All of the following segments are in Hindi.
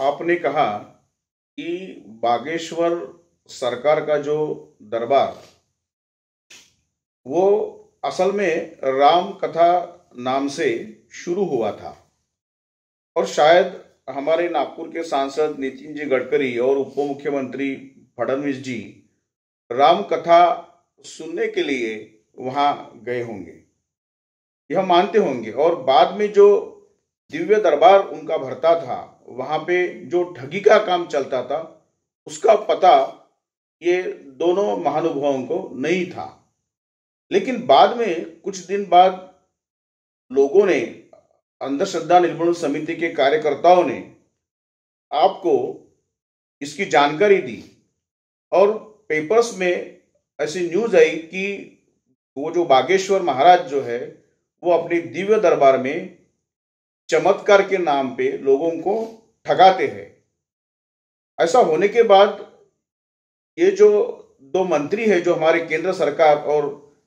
आपने कहा कि बागेश्वर सरकार का जो दरबार वो असल में राम कथा नाम से शुरू हुआ था और शायद हमारे नागपुर के सांसद नितिन जी गडकरी और उप मुख्यमंत्री फडणवीस जी राम कथा सुनने के लिए वहां गए होंगे यह मानते होंगे और बाद में जो दिव्य दरबार उनका भरता था वहां पे जो ठगी का काम चलता था उसका पता ये दोनों महानुभावों को नहीं था लेकिन बाद में कुछ दिन बाद लोगों ने अंधश्रद्धा निर्मूलन समिति के कार्यकर्ताओं ने आपको इसकी जानकारी दी और पेपर्स में ऐसी न्यूज आई कि वो जो बागेश्वर महाराज जो है वो अपने दिव्य दरबार में चमत्कार के नाम पे लोगों को ठगाते हैं ऐसा होने के बाद ये जो दो मंत्री है जो हमारे केंद्र सरकार और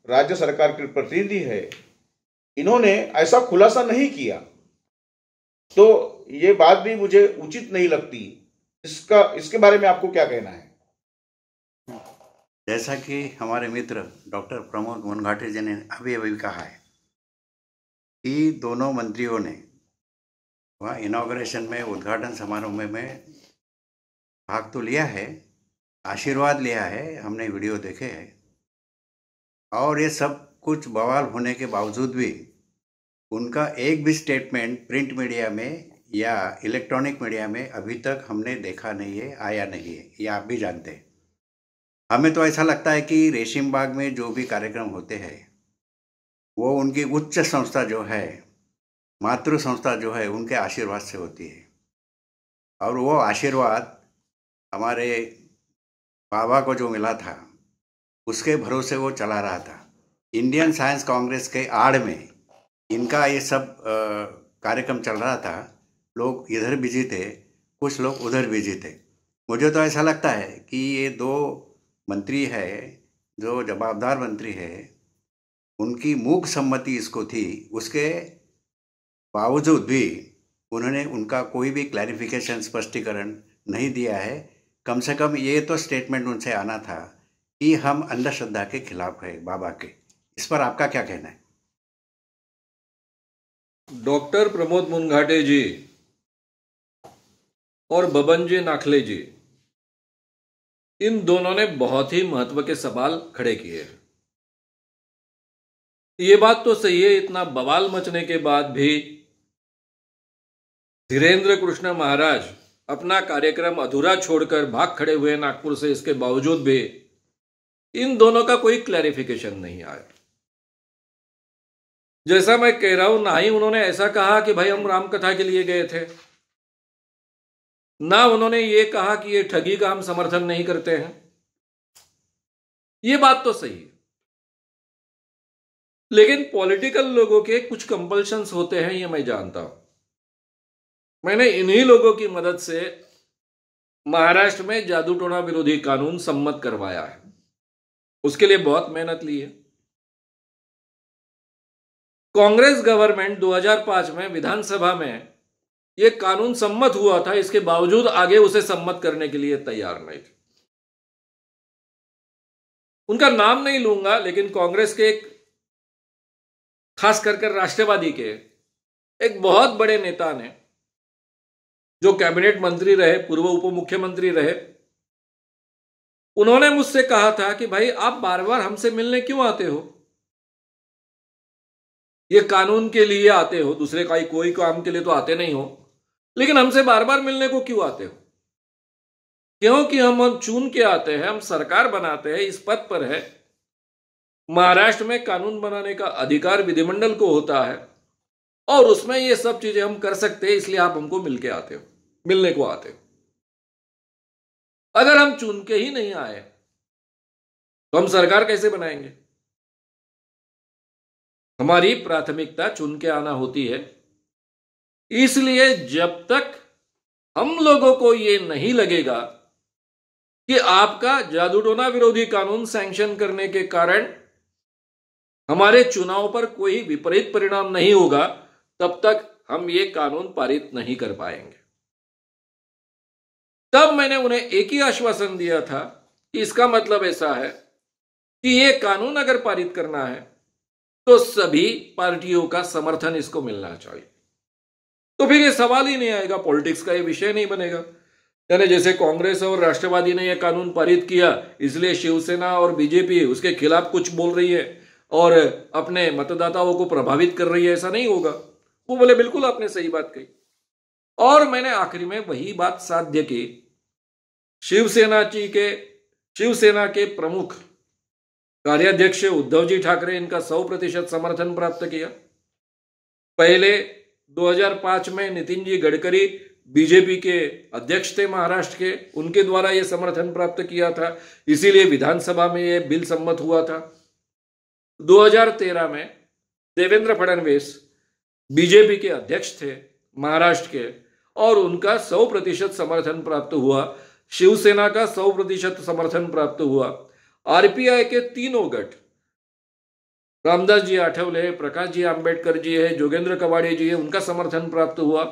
राज्य सरकार के प्रतिनिधि है इन्होंने ऐसा खुलासा नहीं किया तो ये बात भी मुझे उचित नहीं लगती इसका इसके बारे में आपको क्या कहना है जैसा कि हमारे मित्र डॉक्टर प्रमोद मनघाटे जी ने अभी अभी कहा है कि दोनों मंत्रियों ने वहाँ इनाग्रेशन में उद्घाटन समारोह में मैं भाग तो लिया है आशीर्वाद लिया है हमने वीडियो देखे है और ये सब कुछ बवाल होने के बावजूद भी उनका एक भी स्टेटमेंट प्रिंट मीडिया में या इलेक्ट्रॉनिक मीडिया में अभी तक हमने देखा नहीं है आया नहीं है ये आप भी जानते हैं हमें तो ऐसा लगता है कि रेशिम बाग में जो भी कार्यक्रम होते हैं वो उनकी उच्च संस्था जो है मातृ संस्था जो है उनके आशीर्वाद से होती है और वो आशीर्वाद हमारे बाबा को जो मिला था उसके भरोसे वो चला रहा था इंडियन साइंस कांग्रेस के आड़ में इनका ये सब कार्यक्रम चल रहा था लोग इधर बिजी थे कुछ लोग उधर बिजी थे मुझे तो ऐसा लगता है कि ये दो मंत्री है जो जवाबदार मंत्री है उनकी मूक सम्मति इसको थी उसके बावजूद भी उन्होंने उनका कोई भी क्लैरिफिकेशन स्पष्टीकरण नहीं दिया है कम से कम ये तो स्टेटमेंट उनसे आना था कि हम अंधश्रद्धा के खिलाफ है बाबा के इस पर आपका क्या कहना है डॉक्टर प्रमोद मुनघाटे जी और बबन जी नाखले जी इन दोनों ने बहुत ही महत्व के सवाल खड़े किए ये बात तो सही है इतना बवाल मचने के बाद भी धीरेन्द्र कृष्ण महाराज अपना कार्यक्रम अधूरा छोड़कर भाग खड़े हुए नागपुर से इसके बावजूद भी इन दोनों का कोई क्लैरिफिकेशन नहीं आया जैसा मैं कह रहा हूं ना ही उन्होंने ऐसा कहा कि भाई हम राम कथा के लिए गए थे ना उन्होंने ये कहा कि ये ठगी का हम समर्थन नहीं करते हैं ये बात तो सही है लेकिन पॉलिटिकल लोगों के कुछ कंपल्शंस होते हैं ये मैं जानता हूं मैंने इन्हीं लोगों की मदद से महाराष्ट्र में जादू टोना विरोधी कानून सम्मत करवाया है उसके लिए बहुत मेहनत ली है कांग्रेस गवर्नमेंट 2005 में विधानसभा में यह कानून सम्मत हुआ था इसके बावजूद आगे उसे सम्मत करने के लिए तैयार नहीं थे उनका नाम नहीं लूंगा लेकिन कांग्रेस के एक खास करके राष्ट्रवादी के एक बहुत बड़े नेता ने जो कैबिनेट मंत्री रहे पूर्व उप मुख्यमंत्री रहे उन्होंने मुझसे कहा था कि भाई आप बार बार हमसे मिलने क्यों आते हो ये कानून के लिए आते हो दूसरे का ही कोई काम के लिए तो आते नहीं हो लेकिन हमसे बार बार मिलने को क्यों आते हो क्योंकि हम हम चुन के आते हैं हम सरकार बनाते हैं इस पद पर है महाराष्ट्र में कानून बनाने का अधिकार विधिमंडल को होता है और उसमें ये सब चीजें हम कर सकते हैं इसलिए आप हमको मिलके आते हो मिलने को आते हो अगर हम चुन के ही नहीं आए तो हम सरकार कैसे बनाएंगे हमारी प्राथमिकता चुन के आना होती है इसलिए जब तक हम लोगों को ये नहीं लगेगा कि आपका जादूटोना विरोधी कानून सैंक्शन करने के कारण हमारे चुनाव पर कोई विपरीत परिणाम नहीं होगा तब तक हम ये कानून पारित नहीं कर पाएंगे तब मैंने उन्हें एक ही आश्वासन दिया था कि इसका मतलब ऐसा है कि ये कानून अगर पारित करना है तो सभी पार्टियों का समर्थन इसको मिलना चाहिए तो फिर ये सवाल ही नहीं आएगा पॉलिटिक्स का ये विषय नहीं बनेगा यानी जैसे कांग्रेस और राष्ट्रवादी ने यह कानून पारित किया इसलिए शिवसेना और बीजेपी उसके खिलाफ कुछ बोल रही है और अपने मतदाताओं को प्रभावित कर रही है ऐसा नहीं होगा वो बोले बिल्कुल आपने सही बात कही और मैंने आखिरी में वही बात साध्य की शिवसेना जी के शिवसेना के प्रमुख कार्याध्यक्ष उद्धव जी ठाकरे इनका सौ प्रतिशत समर्थन प्राप्त किया पहले 2005 में नितिन जी गडकरी बीजेपी के अध्यक्ष थे महाराष्ट्र के उनके द्वारा यह समर्थन प्राप्त किया था इसीलिए विधानसभा में यह बिल सम्मत हुआ था 2013 में देवेंद्र फडणवीस बीजेपी के अध्यक्ष थे महाराष्ट्र के और उनका सौ प्रतिशत समर्थन प्राप्त हुआ शिवसेना का सौ प्रतिशत समर्थन प्राप्त हुआ आरपीआई के तीनों गठ रामदास जी आठवले प्रकाश जी आंबेडकर जी है जोगेंद्र कवाड़े जी है उनका समर्थन प्राप्त हुआ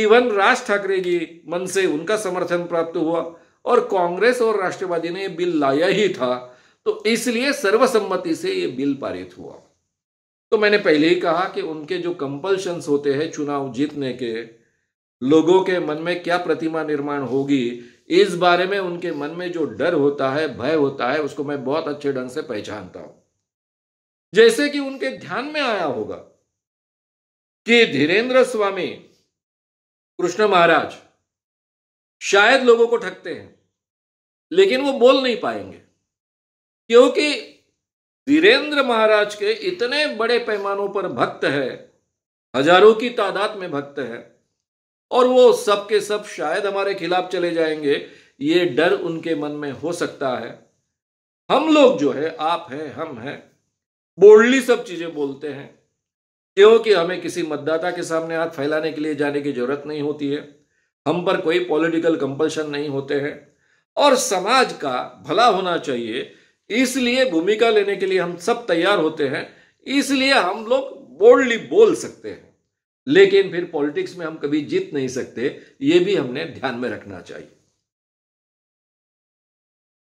इवन राज ठाकरे जी मन से उनका समर्थन प्राप्त हुआ और कांग्रेस और राष्ट्रवादी ने यह बिल लाया ही था तो इसलिए सर्वसम्मति से ये बिल पारित हुआ तो मैंने पहले ही कहा कि उनके जो कंपल्शंस होते हैं चुनाव जीतने के लोगों के मन में क्या प्रतिमा निर्माण होगी इस बारे में उनके मन में जो डर होता है भय होता है उसको मैं बहुत अच्छे ढंग से पहचानता हूं जैसे कि उनके ध्यान में आया होगा कि धीरेन्द्र स्वामी कृष्ण महाराज शायद लोगों को ठगते हैं लेकिन वो बोल नहीं पाएंगे क्योंकि धीरेन्द्र महाराज के इतने बड़े पैमानों पर भक्त है हजारों की तादाद में भक्त है और वो सब के सब शायद हमारे खिलाफ चले जाएंगे ये डर उनके मन में हो सकता है हम लोग जो है आप हैं हम हैं बोल्डली सब चीजें बोलते हैं क्योंकि हमें किसी मतदाता के सामने हाथ फैलाने के लिए जाने की जरूरत नहीं होती है हम पर कोई पॉलिटिकल कंपल्शन नहीं होते हैं और समाज का भला होना चाहिए इसलिए भूमिका लेने के लिए हम सब तैयार होते हैं इसलिए हम लोग बोल्डली बोल सकते हैं लेकिन फिर पॉलिटिक्स में हम कभी जीत नहीं सकते ये भी हमने ध्यान में रखना चाहिए